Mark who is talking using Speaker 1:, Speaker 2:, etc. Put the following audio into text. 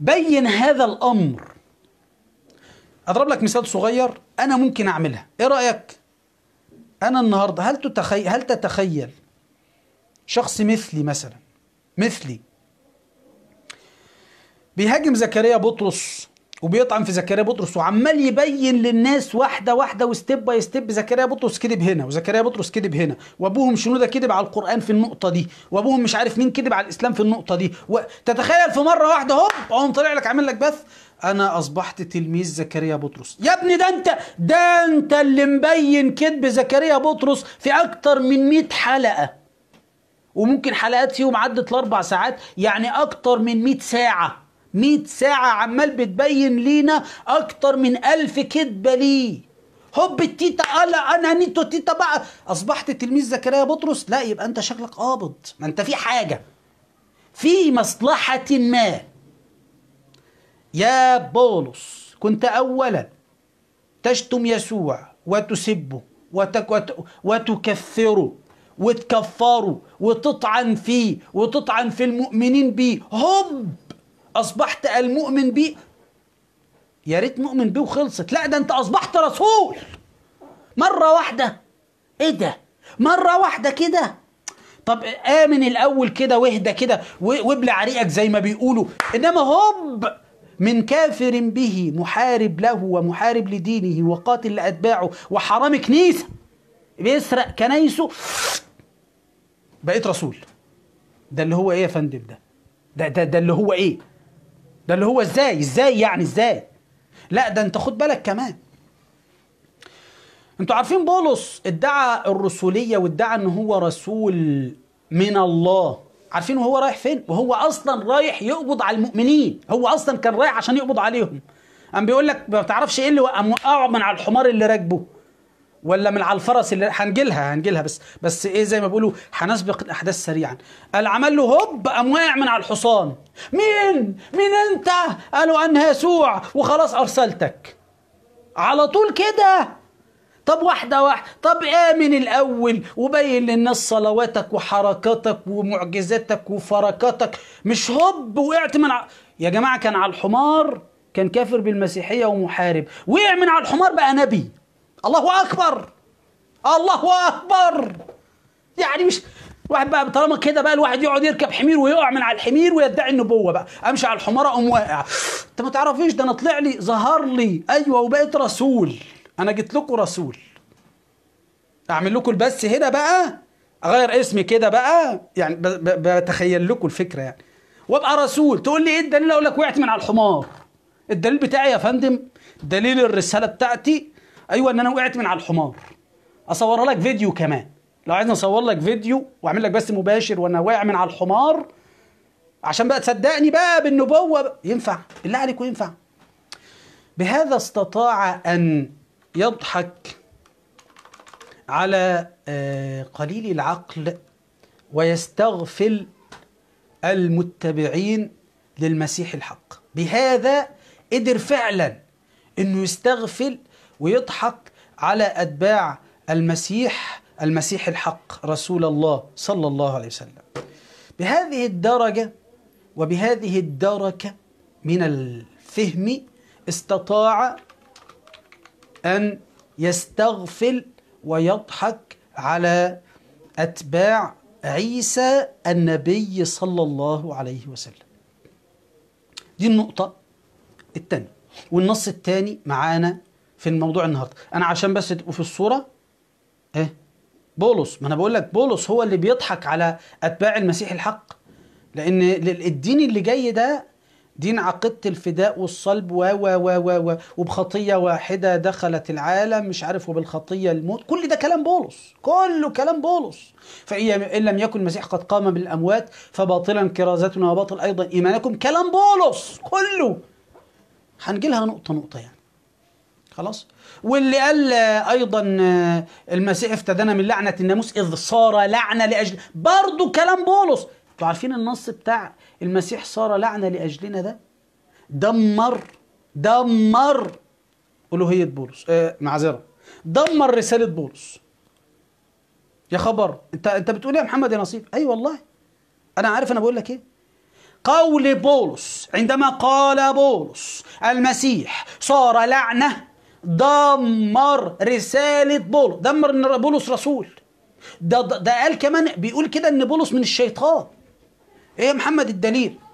Speaker 1: بين هذا الأمر أضرب لك مثال صغير أنا ممكن أعملها إيه رأيك؟ أنا النهاردة هل تتخيل, هل تتخيل شخص مثلي مثلا مثلي بيهاجم زكريا بطرس وبيطعن في زكريا بطرس وعمال يبين للناس واحده واحده وستيب باي ستيب زكريا بطرس كذب هنا وزكريا بطرس كذب هنا وابوهم شنوده كذب على القران في النقطه دي وابوهم مش عارف مين كذب على الاسلام في النقطه دي وتتخيل في مره واحده هوب اقوم طالع لك عامل لك بث انا اصبحت تلميذ زكريا بطرس يا ابني ده انت ده انت اللي مبين كذب زكريا بطرس في اكتر من 100 حلقه وممكن حلقات فيهم عدت لاربع ساعات يعني اكتر من 100 ساعه 100 ساعة عمال بتبين لينا أكتر من ألف كذبة ليه هوب التيتا قال انا نيتو تيتا بقى اصبحت تلميذ زكريا بطرس لا يبقى انت شكلك قابض ما انت في حاجه في مصلحه ما يا بولس كنت اولا تشتم يسوع وتسبه وتك وت وتكفره وتكفره وتطعن فيه وتطعن في المؤمنين بيه هوب أصبحت المؤمن بي يا ريت مؤمن بيه وخلصت لا ده أنت أصبحت رسول مرة واحدة إيه ده مرة واحدة كده طب آمن الأول كده واهدى كده وابلع ريقك زي ما بيقولوا إنما هوب من كافر به محارب له ومحارب لدينه وقاتل لأتباعه وحرام كنيسة بيسرق كنايسه بقيت رسول ده اللي هو ايه يا فندم ده ده ده, ده اللي هو ايه ده اللي هو ازاي ازاي يعني ازاي لا ده انت خد بالك كمان انتوا عارفين بولس ادعى الرسولية وادعى ان هو رسول من الله عارفين وهو رايح فين وهو اصلا رايح يقبض على المؤمنين هو اصلا كان رايح عشان يقبض عليهم قام بيقول لك ما تعرفش ايه اللي وقع من على الحمار اللي راكبه ولا من على الفرس اللي هنجيلها هنجيلها بس بس ايه زي ما بيقولوا هنسبق الاحداث سريعا قال عمل له هوب قام واقع من على الحصان مين مين انت قالوا انا يسوع وخلاص ارسلتك على طول كده طب واحدة واحدة طب آمن الأول وبين للناس صلواتك وحركاتك ومعجزاتك وفركاتك مش هوب وقعت من ع... يا جماعة كان على الحمار كان كافر بالمسيحية ومحارب وقع من على الحمار بقى نبي الله اكبر الله اكبر يعني مش واحد بقى طالما كده بقى الواحد يقعد يركب حمير ويقع من على الحمير ويدعي النبوه بقى امشي على الحماره اقوم واقع انت ما تعرفيش ده انا طلع لي ظهر لي ايوه وبقيت رسول انا جيت لكم رسول اعمل لكم البث هنا بقى اغير اسمي كده بقى يعني بتخيل لكم الفكره يعني وابقى رسول تقول لي ايه الدليل اقول لك وقعت من على الحمار الدليل بتاعي يا فندم دليل الرساله بتاعتي ايوه ان انا وقعت من على الحمار اصور لك فيديو كمان لو عايزني اصور لك فيديو واعمل لك بث مباشر وانا واقع من على الحمار عشان بقى تصدقني بقى بالنبوه بقى. ينفع بالله عليكم ينفع بهذا استطاع ان يضحك على آه، قليل العقل ويستغفل المتبعين للمسيح الحق بهذا قدر فعلا انه يستغفل ويضحك على أتباع المسيح المسيح الحق رسول الله صلى الله عليه وسلم بهذه الدرجة وبهذه الدركة من الفهم استطاع أن يستغفل ويضحك على أتباع عيسى النبي صلى الله عليه وسلم دي النقطة الثانية والنص الثاني معانا في الموضوع النهارده انا عشان بس تبقوا في الصوره ايه بولس ما انا بقول لك بولس هو اللي بيضحك على اتباع المسيح الحق لان الدين اللي جاي ده دين عقيده الفداء والصلب و و و و وبخطيه واحده دخلت العالم مش عارف وبالخطيه الموت كل ده كلام بولس كله كلام بولس فان لم يكن المسيح قد قام بالأموات فباطلا كرازتنا وباطل ايضا ايمانكم كلام بولس كله هنجي لها نقطه نقطه يعني خلاص واللي قال آه، ايضا آه، المسيح افتدانا من لعنه الناموس اذ صار لعنه لاجل برضه كلام بولس انتوا عارفين النص بتاع المسيح صار لعنه لاجلنا ده دمر دمر الوهيه بولس آه معذره دمر رساله بولس يا خبر انت انت بتقول إيه يا محمد يا نصيب اي أيوة والله انا عارف انا بقول لك ايه قول بولس عندما قال بولس المسيح صار لعنه دمر رسالة بولس دمر ان بولس رسول ده, ده, ده قال كمان بيقول كده ان بولس من الشيطان ايه يا محمد الدليل